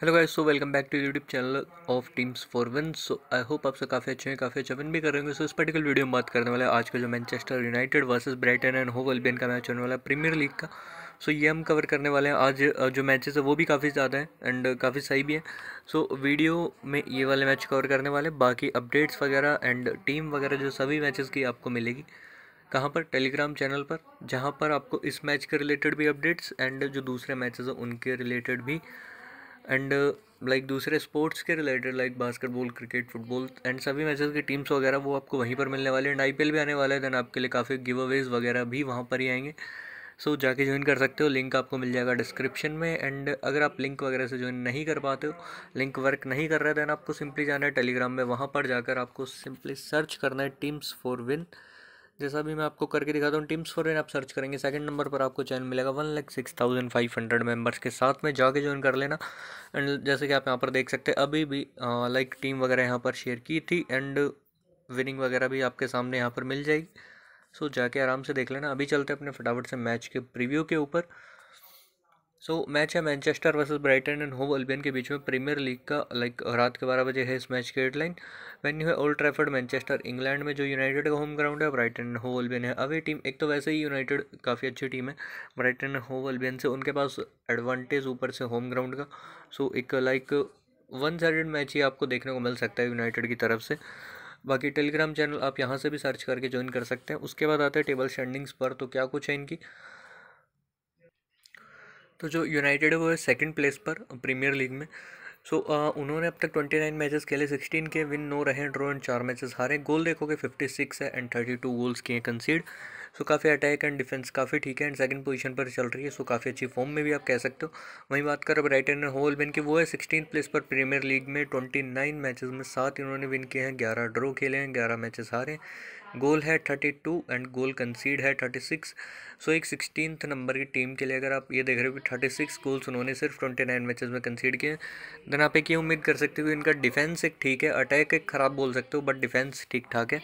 hello guys so welcome back to YouTube channel of teams for one so I hope आप सब काफ़ी अच्छे हैं काफ़ी अच्छा वन भी कर रहे होंगे सो so, इस पर्टिकुलर वीडियो में बात करने वाले आज का जो Manchester United versus Brighton and Hove Albion का मैच होने वाला है प्रीमियर लीग का सो so, ये हम कवर करने वाले हैं आज जो मैचेस है वो भी काफ़ी ज़्यादा हैं एंड काफ़ी सही भी हैं सो so, वीडियो में ये वाले मैच कवर करने वाले बाकी अपडेट्स वगैरह एंड टीम वगैरह जो सभी मैचेस की आपको मिलेगी कहाँ पर टेलीग्राम चैनल पर जहाँ पर आपको इस मैच के रिलेटेड भी अपडेट्स एंड जो दूसरे मैचेस हैं उनके रिलेटेड भी एंड लाइक uh, दूसरे स्पोर्ट्स के related like basketball cricket football and सभी मैचेस की टीम्स वगैरह वो आपको वहीं पर मिलने वाले एंड आई भी आने वाला है देन आपके लिए काफ़ी गिव अवेज वगैरह भी वहाँ पर ही आएंगे सो so, जाके ज्वाइन कर सकते हो लिंक आपको मिल जाएगा डिस्क्रिप्शन में एंड अगर आप लिंक वगैरह से ज्वाइन नहीं कर पाते हो लिंक वर्क नहीं कर रहा है देन आपको सिंपली जाना है टेलीग्राम में वहाँ पर जाकर आपको सिंपली सर्च करना है टीम्स फॉर विन जैसा भी मैं आपको करके दिखाता हूँ टीम्स फॉर आप सर्च करेंगे सेकंड नंबर पर आपको चैनल मिलेगा one lakh six thousand five hundred members के साथ में जाके ज्वाइन कर लेना एंड जैसे कि आप यहाँ पर देख सकते हैं अभी भी लाइक टीम वगैरह यहाँ पर शेयर की थी एंड विनिंग वगैरह भी आपके सामने यहाँ पर मिल जाएगी सो जाके आराम से देख लेना अभी चलते अपने फटाफट से मैच के प्रीव्यू के ऊपर सो so, मैच है Manchester versus Brighton and Hove Albion के बीच में प्रीमियर लीग का लाइक रात के बारह बजे है इस मैच की वैन वेन्यू है ओल्ड ट्रैफर्ड मैनचेस्टर इंग्लैंड में जो यूनाइटेड का होम ग्राउंड है ब्राइटन एंड होव अल्बियन है अवे टीम एक तो वैसे ही यूनाइटेड काफ़ी अच्छी टीम है ब्राइटन एंड होव अल्बियन से उनके पास एडवांटेज ऊपर से होम ग्राउंड का सो so, एक लाइक वन साइडेड मैच ही आपको देखने को मिल सकता है यूनाइटेड की तरफ से बाकी टेलीग्राम चैनल आप यहाँ से भी सर्च करके ज्वाइन कर सकते हैं उसके बाद आते हैं टेबल स्टैंडिंग्स पर तो क्या कुछ है इनकी तो जो यूनाइटेड है वो है सेकेंड प्लेस पर प्रीमियर लीग में सो so, uh, उन्होंने अब तक ट्वेंटी नाइन मैचेस खेले सिक्सटीन के विन नो रहे ड्रॉ एंड चार मैचेस हारे गोल देखोगे फिफ्टी सिक्स है एंड थर्टी टू गोल्स किए कंसीड सो काफ़ी अटैक एंड डिफेंस काफ़ी ठीक है एंड सेकंड पोजीशन पर चल रही है सो काफ़ी अच्छी फॉर्म में भी आप कह सकते हो वहीं बात अब राइट एंड होल बिन की वो है सिक्सटीन प्लेस पर प्रीमियर लीग में ट्वेंटी नाइन मैचेज़ में सात इन्होंने विन किए हैं ग्यारह ड्रॉ खेले हैं ग्यारह मैचेस हारे गोल है thirty two and goal concede है थर्टी सिक्स सो एक सिक्सटीन नंबर की टीम के लिए अगर आप ये देख रहे हो कि थर्टी सिक्स गोल्स उन्होंने सिर्फ ट्वेंटी नाइन मैचेज़ में कंसीड किए देन आप एक ये उम्मीद कर सकते हो कि इनका डिफेंस एक ठीक है अटैक एक ख़राब बोल सकते हो बट डिफेंस ठीक ठाक है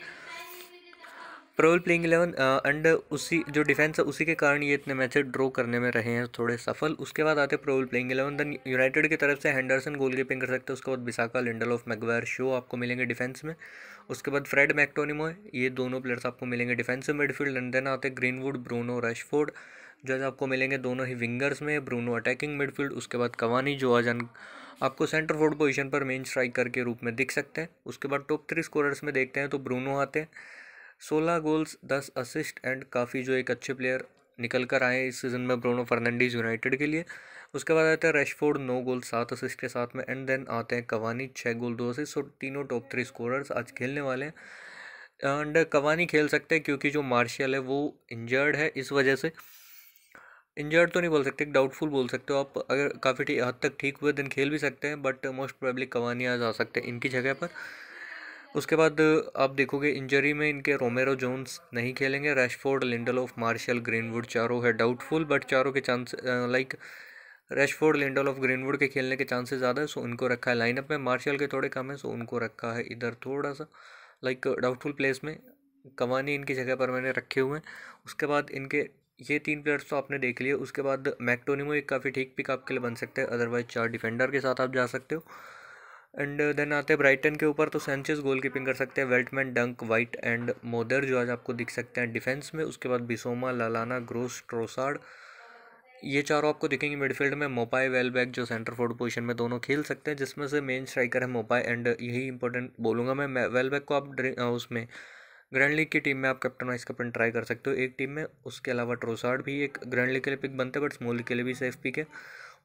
प्रोवल प्लेइंग इलेवन एंड उसी जो डिफेंस है उसी के कारण ये इतने मैचेज ड्रॉ करने में रहे हैं थोड़े सफल उसके बाद आते हैं probable playing eleven then United की तरफ से हैंडरसन गोल कीपिंग कर सकते हैं उसके बाद Bissaka Lindelof Maguire Shaw आपको मिलेंगे डिफेंस में उसके बाद फ्रेड मैक्टोनिमो ये दोनों प्लेयर्स आपको मिलेंगे डिफेंसिव मिडफील्ड एंड देन आते ग्रीनवुड ब्रूनो रशफोर्ड जो है आपको मिलेंगे दोनों ही विंगर्स में ब्रूनो अटैकिंग मिडफील्ड उसके बाद कवानी जो आजन आपको सेंटर फोर्ड पोजिशन पर मेन स्ट्राइकर के रूप में दिख सकते हैं उसके बाद टॉप थ्री स्कोरर्स में देखते हैं तो ब्रूनो आते हैं सोलह गोल्स दस असिस्ट एंड काफ़ी जो एक अच्छे प्लेयर निकल कर आए इस सीज़न में ब्रोनो फर्नांडीज यूनाइटेड के लिए उसके बाद आता है रेशफोर्ड नौ गोल सात असिस्ट के साथ में एंड देन आते हैं कवानी छः गोल दो असिस्ट और तीनों टॉप थ्री स्कोरर्स आज खेलने वाले हैं एंड कवानी खेल सकते हैं क्योंकि जो मार्शल है वो इंजर्ड है इस वजह से इंजर्ड तो नहीं बोल सकते डाउटफुल बोल सकते हो आप अगर काफ़ी हद तक ठीक हुए दिन खेल भी सकते हैं बट मोस्ट प्रोबेबली कवानी आज आ सकते हैं इनकी जगह पर उसके बाद आप देखोगे इंजरी में इनके रोमेरो जोन्स नहीं खेलेंगे Rashford Lindelof Martial Greenwood चारों है डाउटफुल बट चारों के chance like Rashford Lindelof Greenwood के खेलने के चांसेस ज़्यादा है सो उनको रखा है लाइनअप में मार्शल के थोड़े कम है सो उनको रखा है इधर थोड़ा सा लाइक डाउटफुल प्लेस में कवानी इनकी जगह पर मैंने रखे हुए हैं उसके बाद इनके ये तीन प्लेयर्स तो आपने देख लिए उसके बाद मैकटोनिमो एक काफ़ी ठीक पिक आपके लिए बन सकते हैं अदरवाइज चार डिफेंडर के साथ आप जा सकते हो एंड देन आते हैं ब्राइटन के ऊपर तो सेंचेज गोल कीपिंग कर सकते हैं वेल्टमैन डंक वाइट एंड मोदर जो आज आपको दिख सकते हैं डिफेंस में उसके बाद बिसोमा लालाना ग्रोस ट्रोसार्ड ये चारों आपको दिखेंगे मिडफील्ड में मोपाई वेलबैक जो सेंटर फोर्ड पोजीशन में दोनों खेल सकते हैं जिसमें से मेन स्ट्राइकर है मोपाई एंड यही इंपॉर्टेंट बोलूँगा मैं वेलबैक को आप उसमें ग्रैंड लीग की टीम में आप कैप्टन वाइस कैप्टन ट्राई कर सकते हो एक टीम में उसके अलावा ट्रोसार्ड भी एक ग्रैंड लीग के लिए पिक बनते हैं बट स्मॉल के लिए भी सेफ पिक है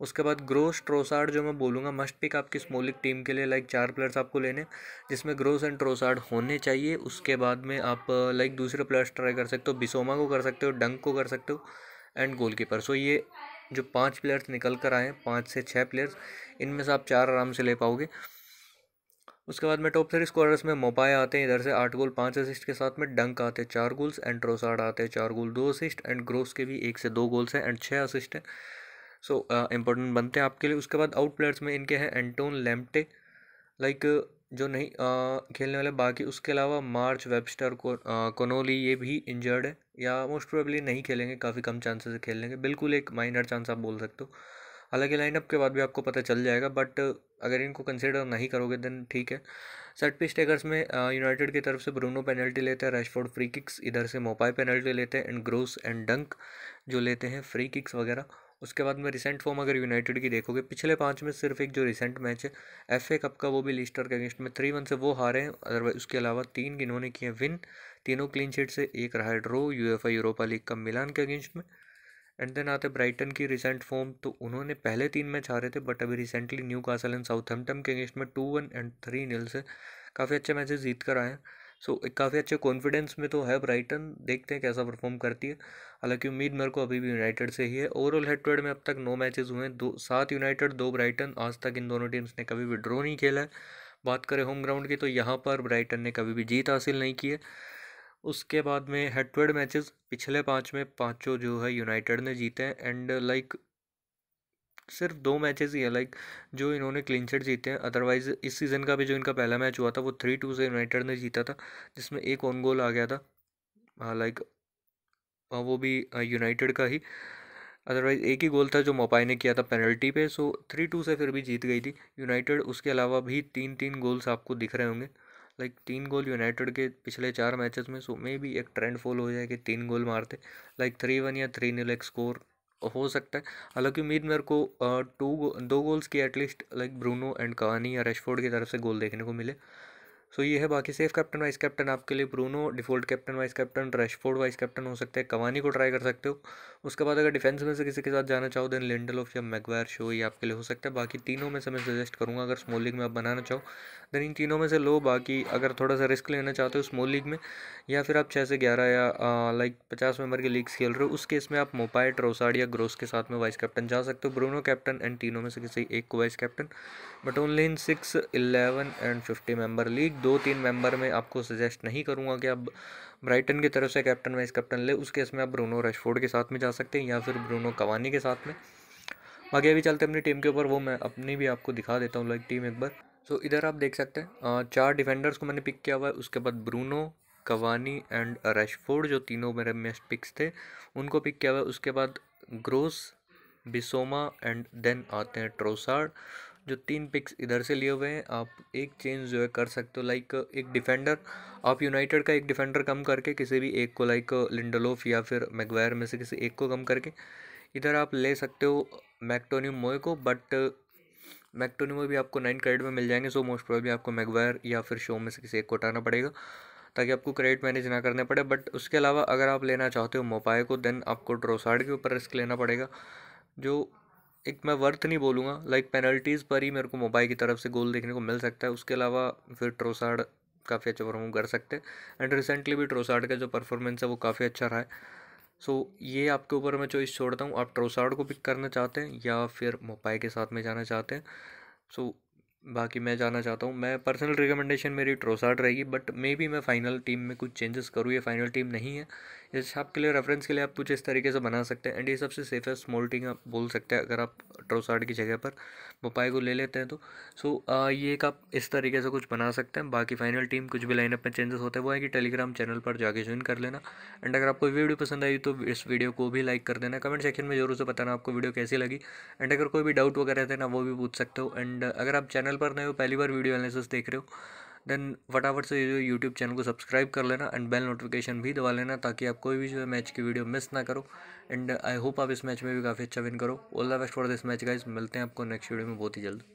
उसके बाद ग्रोस ट्रोसार्ड जो मैं बोलूँगा मस्ट पिक आपकी स्मोलिक टीम के लिए लाइक चार प्लेयर्स आपको लेने जिसमें ग्रोस एंड ट्रोसार्ड होने चाहिए उसके बाद में आप लाइक दूसरे प्लेयर्स ट्राई कर सकते हो बिसोमा को कर सकते हो डंक को कर सकते हो एंड गोल कीपर सो ये जो पाँच प्लेयर्स निकल कर आए पाँच से छः प्लेयर्स इनमें से आप चार आराम से ले पाओगे उसके बाद में टॉप थ्री स्कोरर्स में मोपाया आते हैं इधर से आठ गोल पाँच असिस्ट के साथ में डंक आते हैं चार गोल्स एंड ट्रोसार्ड आते हैं चार गोल दो असिस्ट एंड ग्रोस के भी एक से दो गोल्स हैं एंड छः असिस्ट हैं सो इम्पोर्टेंट uh, बनते हैं आपके लिए उसके बाद आउट प्लेयर्स में इनके हैं एंटोन लेम्टे लाइक जो नहीं आ, uh, खेलने वाले बाकी उसके अलावा मार्च वेबस्टर को कोनोली uh, ये भी इंजर्ड है या मोस्ट प्रोबेबली नहीं खेलेंगे काफ़ी कम चांसेस खेल लेंगे बिल्कुल एक माइनर चांस आप बोल सकते हो हालांकि लाइनअप के बाद भी आपको पता चल जाएगा बट अगर इनको कंसिडर नहीं करोगे देन ठीक है सेट पी स्टेकर्स में यूनाइटेड की तरफ से ब्रूनो पेनल्टी लेते हैं रैशफोर्ड फ्री किक्स इधर से मोपाई पेनल्टी लेते हैं एंड ग्रोस एंड डंक जो लेते हैं फ्री किक्स वगैरह उसके बाद में रिसेंट फॉर्म अगर यूनाइटेड की देखोगे पिछले पाँच में सिर्फ एक जो रिसेंट मैच है एफ ए कप का वो भी लीस्टर के अगेंस्ट में थ्री वन से वो हारे हैं अदरवाइज उसके अलावा तीन इन्होंने किए विन तीनों क्लीन शीट से एक रहा है ड्रो यूएफआई यूरोपा लीग का मिलान के अगेंस्ट में एंड देन आते ब्राइटन की रिसेंट फॉर्म तो उन्होंने पहले तीन मैच हारे थे बट अभी recently Newcastle and Southampton के अगेंस्ट में two one and three nil से काफ़ी अच्छे मैचेस जीत कर आए हैं सो एक काफ़ी अच्छे कॉन्फिडेंस में तो है ब्राइटन देखते हैं कैसा परफॉर्म करती है हालांकि उम्मीद मेरे को अभी भी यूनाइटेड से ही है ओवरऑल हेड टू हेड में अब तक नौ मैचेस हुए हैं दो सात यूनाइटेड दो ब्राइटन आज तक इन दोनों टीम्स ने कभी भी ड्रॉ नहीं खेला है बात करें होम ग्राउंड की तो यहाँ पर ब्राइटन ने कभी भी जीत हासिल नहीं की है उसके बाद में हेड टू हेड पिछले पाँच में पाँचों जो है यूनाइटेड ने जीते हैं एंड लाइक सिर्फ दो मैचेस ही है लाइक जो इन्होंने शर्ट जीते हैं अदरवाइज इस सीज़न का भी जो इनका पहला मैच हुआ था वो थ्री टू से यूनाइटेड ने जीता था जिसमें एक ऑन गोल आ गया था लाइक हाँ, हाँ, वो भी यूनाइटेड हाँ, का ही अदरवाइज एक ही गोल था जो मोपाई ने किया था पेनल्टी पे सो थ्री टू से फिर भी जीत गई थी यूनाइटेड उसके अलावा भी तीन तीन गोल्स आपको दिख रहे होंगे लाइक like, तीन गोल यूनाइटेड के पिछले चार मैचेस में सो मे भी एक ट्रेंड फॉलो हो जाए कि तीन गोल मारते लाइक थ्री वन या थ्री नील एक स्कोर हो सकता है हालांकि उम्मीद मेरे को टू दो गोल्स की एटलीस्ट लाइक ब्रूनो एंड कहानी या रेशफोर्ड की तरफ से गोल देखने को मिले सो ये है बाकी सेफ कैप्टन वाइस कैप्टन आपके लिए Bruno default captain vice captain Rashford vice captain हो सकते हैं कवानी को ट्राई कर सकते हो उसके बाद अगर डिफेंस में से किसी के साथ जाना चाहो देन लेंडल ऑफ या मैगवायर शो ये आपके लिए हो सकता है बाकी तीनों में से मैं सजेस्ट करूँगा अगर स्मॉल लीग में आप बनाना चाहो देन इन तीनों में से लो बाकी अगर थोड़ा सा रिस्क लेना चाहते हो स्मॉल लीग में या फिर आप छः से ग्यारह या लाइक पचास मेंबर के लीग्स खेल रहे हो उस केस में आप मोपाई ट्रोसाड या ग्रोस के साथ में वाइस कैप्टन जा सकते हो ब्रूनो कैप्टन एंड तीनों में से किसी एक को vice captain but only in six eleven and fifty member league दो तीन मेंबर में आपको सजेस्ट नहीं करूँगा कि आप ब्राइटन की तरफ से कैप्टन वाइस कैप्टन ले उस केस में आप ब्रूनो रशफोर्ड के साथ में जा सकते हैं या फिर ब्रूनो कवानी के साथ में बाकी अभी चलते अपनी टीम के ऊपर वो मैं अपनी भी आपको दिखा देता हूँ लाइक टीम एक बार सो so, इधर आप देख सकते हैं चार डिफेंडर्स को मैंने पिक किया हुआ है उसके बाद ब्रूनो कवानी एंड रशफोर्ड जो तीनों मेरे मेस्ट पिक्स थे उनको पिक किया हुआ है उसके बाद ग्रोस बिसोमा एंड देन आते हैं ट्रोसार्ड जो तीन पिक्स इधर से लिए हुए हैं आप एक चेंज जो है कर सकते हो लाइक एक डिफेंडर आप यूनाइटेड का एक डिफेंडर कम करके किसी भी एक को लाइक लिंडलोफ या फिर मैगवायर में से किसी एक को कम करके इधर आप ले सकते हो मैक्टोनियो मोए को बट मैक्टोनियो मोए भी आपको नाइन क्रेडिट में मिल जाएंगे सो मोस्ट प्रॉब्लली आपको मैगवायर या फिर शो में से किसी एक को उठाना पड़ेगा ताकि आपको क्रेडिट मैनेज ना करने पड़े बट उसके अलावा अगर आप लेना चाहते हो मोपाए को देन आपको ड्रोसार्ड के ऊपर रिस्क लेना पड़ेगा जो एक मैं वर्थ नहीं बोलूँगा लाइक पेनल्टीज़ पर ही मेरे को मोबाइल की तरफ से गोल देखने को मिल सकता है उसके अलावा फिर ट्रोसार्ड काफ़ी अच्छा परफॉर्म कर सकते हैं एंड रिसेंटली भी ट्रोसार्ड का जो परफॉर्मेंस है वो काफ़ी अच्छा रहा है सो so, ये आपके ऊपर मैं चॉइस छोड़ता हूँ आप ट्रोसार्ड को पिक करना चाहते हैं या फिर मोपाई के साथ में जाना चाहते हैं सो so, बाकी मैं जाना चाहता हूँ मैं पर्सनल रिकमेंडेशन मेरी ट्रोसार्ड रहेगी बट मे बी मैं फाइनल टीम में कुछ चेंजेस करूँ ये फाइनल टीम नहीं है इस आपके लिए रेफरेंस के लिए आप कुछ इस तरीके से बना सकते हैं एंड ये सबसे सेफेस्ट स्मॉल टीम आप बोल सकते हैं अगर आप ट्रोसार्ड की जगह पर बोपाई को ले लेते हैं तो सो आ, ये आप इस तरीके से कुछ बना सकते हैं बाकी फाइनल टीम कुछ भी लाइनअप में चेंजेस होते हैं वो है कि टेलीग्राम चैनल पर जाके ज्वाइन कर लेना एंड अगर आपको वीडियो पसंद आई तो इस वीडियो को भी लाइक कर देना कमेंट सेक्शन में जरूर से बताना आपको वीडियो कैसी लगी एंड अगर कोई भी डाउट वगैरह थे ना वो भी पूछ सकते हो एंड अगर आप चैनल पर नहीं हो पहली बार वीडियो तो एनालिसिस देख रहे हो देन फटाफट से जो यूट्यूब चैनल को सब्सक्राइब कर लेना एंड बेल नोटिफिकेशन भी दबा लेना ताकि आप कोई भी मैच की वीडियो मिस ना करो एंड आई होप आप इस मैच में भी काफ़ी अच्छा विन करो all the best for this match guys मिलते हैं आपको नेक्स्ट वीडियो में बहुत ही जल्द